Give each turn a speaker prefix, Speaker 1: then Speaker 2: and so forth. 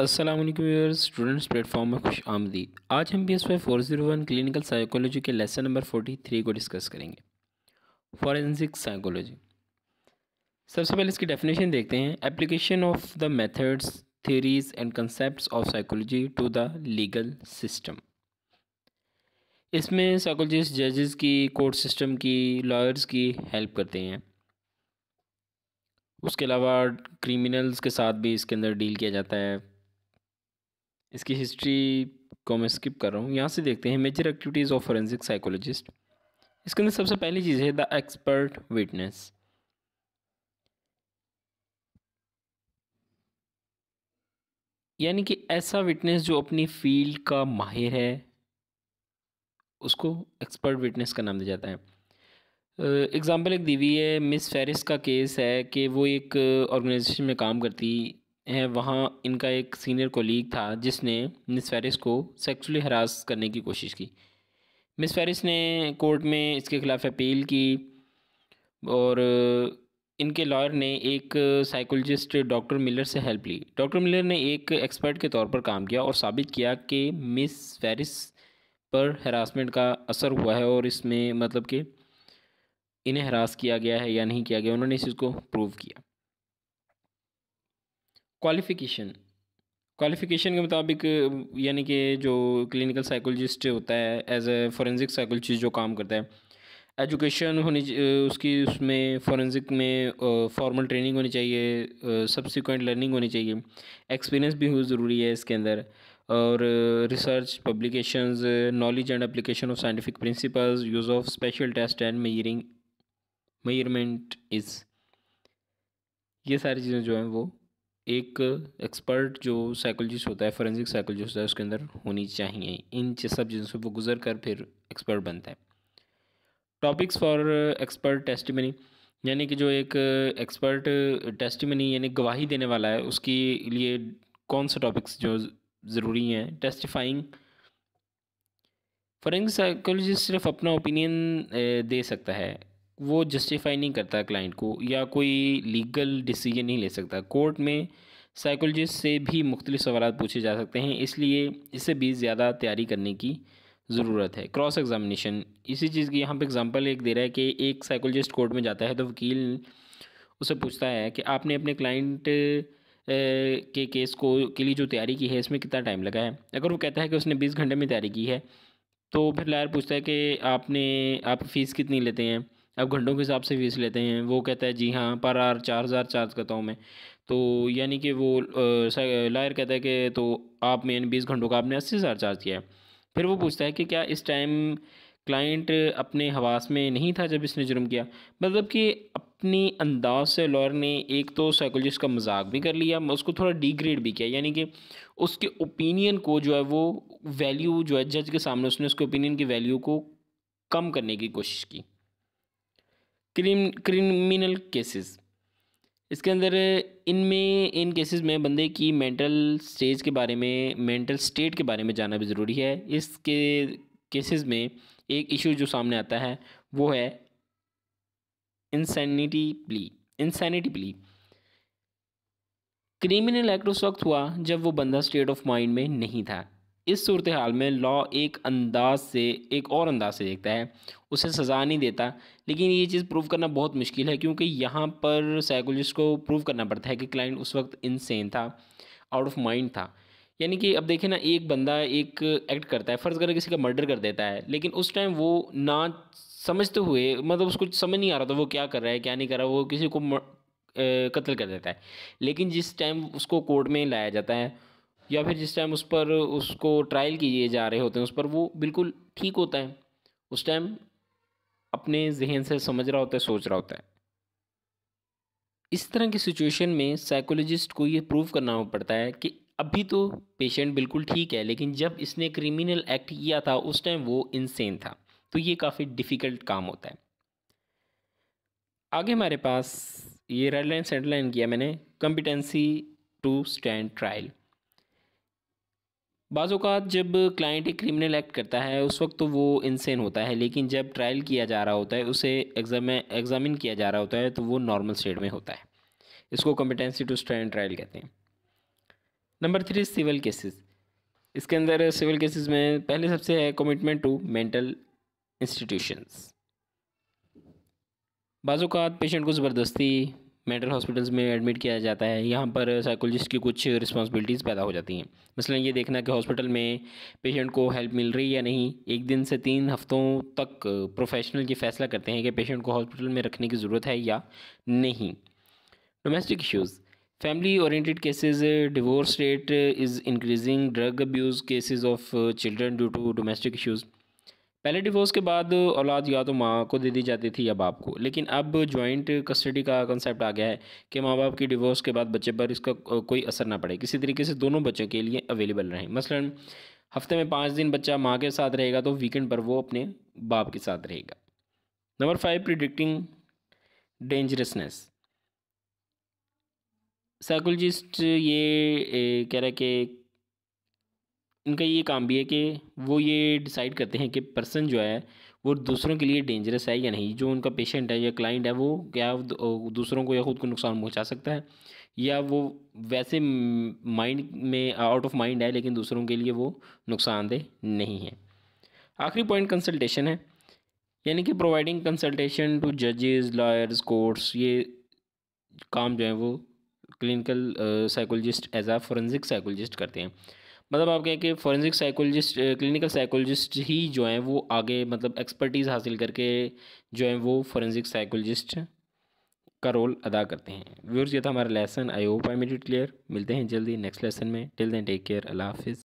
Speaker 1: Aslam students platform में खुश आमदीद आज हम B S Y four zero one clinical psychology के लेसन नंबर फोर्टी थ्री को डिस्कस करेंगे फॉरेंसिक साइकोलॉजी सबसे पहले इसकी डेफिनेशन देखते हैं application of the methods theories and concept of psychology to the legal system इसमें साइकोलॉजिस्ट जजेस की कोर्ट सिस्टम की लॉयर्स की हेल्प करते हैं उसके अलावा क्रिमिनल्स के साथ भी इसके अंदर डील किया जाता है इसकी हिस्ट्री को मैं स्किप कर रहा हूँ यहाँ से देखते हैं major activities of forensic psychologist इसके अंदर सबसे पहली चीज़ है द एक्सपर्ट विटनेस यानी कि ऐसा विटनेस जो अपनी फील्ड का माहिर है उसको एक्सपर्ट विटनेस का नाम दिया जाता है एग्ज़ाम्पल एक दीवी है मिस फेरिस का केस है कि वो एक ऑर्गेनाइजेशन में काम करती वहाँ इनका एक सीनियर कोलीग था जिसने मिस फेरिस को सेक्सुअली हरास करने की कोशिश की मिस फेरिस ने कोर्ट में इसके ख़िलाफ़ अपील की और इनके लॉयर ने एक साइकोलॉजिस्ट डॉक्टर मिलर से हेल्प ली डॉक्टर मिलर ने एक एक्सपर्ट के तौर पर काम किया और साबित किया कि मिस फेरिस पर हरासमेंट का असर हुआ है और इसमें मतलब कि इन्हें हरास किया गया है या नहीं किया गया उन्होंने इस चीज़ को प्रूव किया क्वालिफ़िकेशन क्वालिफ़िकेशन के मुताबिक यानी कि जो क्लिनिकल साइकोलॉजिस्ट होता है एज ए फॉरेंसिक साइकोलॉजिस्ट जो काम करता है एजुकेशन होनी उसकी उसमें फॉरेंसिक में फॉर्मल ट्रेनिंग होनी चाहिए सब्सिक्वेंट लर्निंग होनी चाहिए एक्सपीरियंस भी हो ज़रूरी है इसके अंदर और research publications knowledge and application of scientific principles use of special test and measuring measurement is ये सारी चीज़ें जो हैं वो एक एक्सपर्ट जो साइकोलॉजिस्ट होता है फॉरेंसिक साइकोलॉजिस्ट होता है उसके अंदर होनी चाहिए इन सब चीज़ों से वो गुजर कर फिर एक्सपर्ट बनता है टॉपिक्स फॉर एक्सपर्ट टेस्टमनी यानी कि जो एक एक्सपर्ट टेस्टमनी यानी गवाही देने वाला है उसके लिए कौन से टॉपिक्स जो ज़रूरी हैं टेस्टिफाइंग फॉरेंसिक साइकोलॉजिस्ट सिर्फ अपना ओपिनियन दे सकता है वो जस्टिफाई नहीं करता क्लाइंट को या कोई लीगल डिसीजन नहीं ले सकता कोर्ट में साइकोलॉजिस्ट से भी मुख्तलि सवाल पूछे जा सकते हैं इसलिए इससे भी ज़्यादा तैयारी करने की ज़रूरत है क्रॉस एग्ज़ामिनेशन इसी चीज़ की यहाँ पे एग्ज़ाम्पल एक दे रहा है कि एक साइकोलॉजिस्ट कोर्ट में जाता है तो वकील उसे पूछता है कि आपने अपने क्लाइंट के केस को के लिए जो तैयारी की है इसमें कितना टाइम लगा है अगर वो कहता है कि उसने बीस घंटे में तैयारी की है तो फिर लायर पूछता है कि आपने आप फ़ीस कितनी लेते हैं आप घंटों के हिसाब से फ़ीस लेते हैं वो कहता है जी हाँ पर आर चार हज़ार चार्ज करता हूँ मैं तो यानी कि वो लायर कहता है कि तो आप मैं यानी बीस घंटों का आपने अस्सी हज़ार चार्ज किया है फिर वो पूछता है कि क्या इस टाइम क्लाइंट अपने हवास में नहीं था जब इसने जुर्म किया मतलब कि अपनी अंदाज से लॉयर ने एक तो साइकोलॉजिस्ट का मजाक भी कर लिया उसको थोड़ा डिग्रेड भी किया यानी कि उसके ओपिनियन को जो है वो वैल्यू जो है जज के सामने उसने उसके ओपिनियन की वैल्यू को कम करने की कोशिश की क्रिम क्रिमिनल केसेस इसके अंदर इनमें इन केसेस में बंदे की मेंटल स्टेज के बारे में मेंटल स्टेट के बारे में जानना भी ज़रूरी है इसके केसेस में एक इशू जो सामने आता है वो है insanity plea insanity plea criminal act उस वक्त हुआ जब वो बंदा स्टेट ऑफ माइंड में नहीं था इस सूरत हाल में लॉ एक अंदाज से एक और अंदाज से देखता है उसे सज़ा नहीं देता लेकिन ये चीज़ प्रूव करना बहुत मुश्किल है क्योंकि यहाँ पर साइकोलॉजिस्ट को प्रूव करना पड़ता है कि क्लाइंट उस वक्त इनसेन था आउट ऑफ माइंड था यानी कि अब देखें ना एक बंदा एक एक्ट करता है फ़र्ज़ करें किसी का मर्डर कर देता है लेकिन उस टाइम वो ना समझते हुए मतलब उसको समझ नहीं आ रहा था वो क्या कर रहा है क्या नहीं कर रहा वो किसी को कत्ल कर देता है लेकिन जिस टाइम उसको कोर्ट में लाया जाता है या फिर जिस टाइम उस पर उसको ट्रायल किए जा रहे होते हैं उस पर वो बिल्कुल ठीक होता है उस टाइम अपने जहन से समझ रहा होता है सोच रहा होता है इस तरह की सिचुएशन में साइकोलॉजिस्ट को ये प्रूव करना पड़ता है कि अभी तो पेशेंट बिल्कुल ठीक है लेकिन जब इसने क्रिमिनल एक्ट किया था उस टाइम वो इनसेन था तो ये काफ़ी डिफ़िकल्ट काम होता है आगे हमारे पास ये रेड लाइन सेड लाइन किया मैंने कम्पिटेंसी टू स्टैंड ट्रायल बाज़ात जब क्लाइंट एक क्रिमिनल एक्ट करता है उस वक्त तो वो इंसेन होता है लेकिन जब ट्रायल किया जा रहा होता है उसे एग्जाम एग्जामिन किया जा रहा होता है तो वो नॉर्मल स्टेट में होता है इसको कॉम्पिटेंसी टू स्टैंड ट्रायल कहते हैं नंबर थ्री सिविल केसेस इसके अंदर सिविल केसेस में पहले सबसे है कमिटमेंट टू मेंटल इंस्टीट्यूशंस बाज़ात पेशेंट को ज़बरदस्ती मेंटल हॉस्पिटल्स में एडमिट किया जाता है यहाँ पर साइकोलॉजिस्ट की कुछ रिस्पॉन्सिबिलिटीज़ पैदा हो जाती हैं मसलन ये देखना कि हॉस्पिटल में पेशेंट को हेल्प मिल रही है या नहीं एक दिन से तीन हफ्तों तक प्रोफेशनल ये फैसला करते हैं कि पेशेंट को हॉस्पिटल में रखने की ज़रूरत है या नहीं domestic issues family oriented cases divorce rate is increasing drug abuse cases of children due to domestic issues पहले डिवोर्स के बाद औलाद या तो माँ को दे दी जाती थी या बाप को लेकिन अब जॉइंट कस्टडी का कंसेप्ट आ गया है कि माँ बाप की डिवोर्स के बाद बच्चे पर इसका कोई असर ना पड़े किसी तरीके से दोनों बच्चों के लिए अवेलेबल रहें मसलन हफ्ते में पाँच दिन बच्चा माँ के साथ रहेगा तो वीकेंड पर वो अपने बाप के साथ रहेगा number five predicting dangerousness psychologist ये कह रहे हैं कि उनका ये काम भी है कि वो ये डिसाइड करते हैं कि पर्सन जो है वो दूसरों के लिए डेंजरस है या नहीं जो उनका पेशेंट है या क्लाइंट है वो क्या दूसरों को या ख़ुद को नुकसान पहुंचा सकता है या वो वैसे माइंड में आउट ऑफ माइंड है लेकिन दूसरों के लिए वो नुकसानदेह नहीं है आखिरी पॉइंट कंसल्टेशन है यानी कि प्रोवाइडिंग कंसल्टेशन टू जजेस लॉयर्स कोर्ट्स ये काम जो है वो clinical psychologist as a forensic psychologist करते हैं मतलब आप कहें कि फॉरेंसिक साइकोलॉजिस्ट क्लिनिकल साइकोलॉजिस्ट ही जो हैं वो आगे मतलब एक्सपर्टीज़ हासिल करके जो है वो फॉरेंसिक साइकोलॉजिस्ट का रोल अदा करते हैं व्यूर्स ये था हमारा lesson I hope I made it clear मिलते हैं जल्दी नेक्स्ट लेसन में टिल देन टेक केयर अल्लाह हाफिज़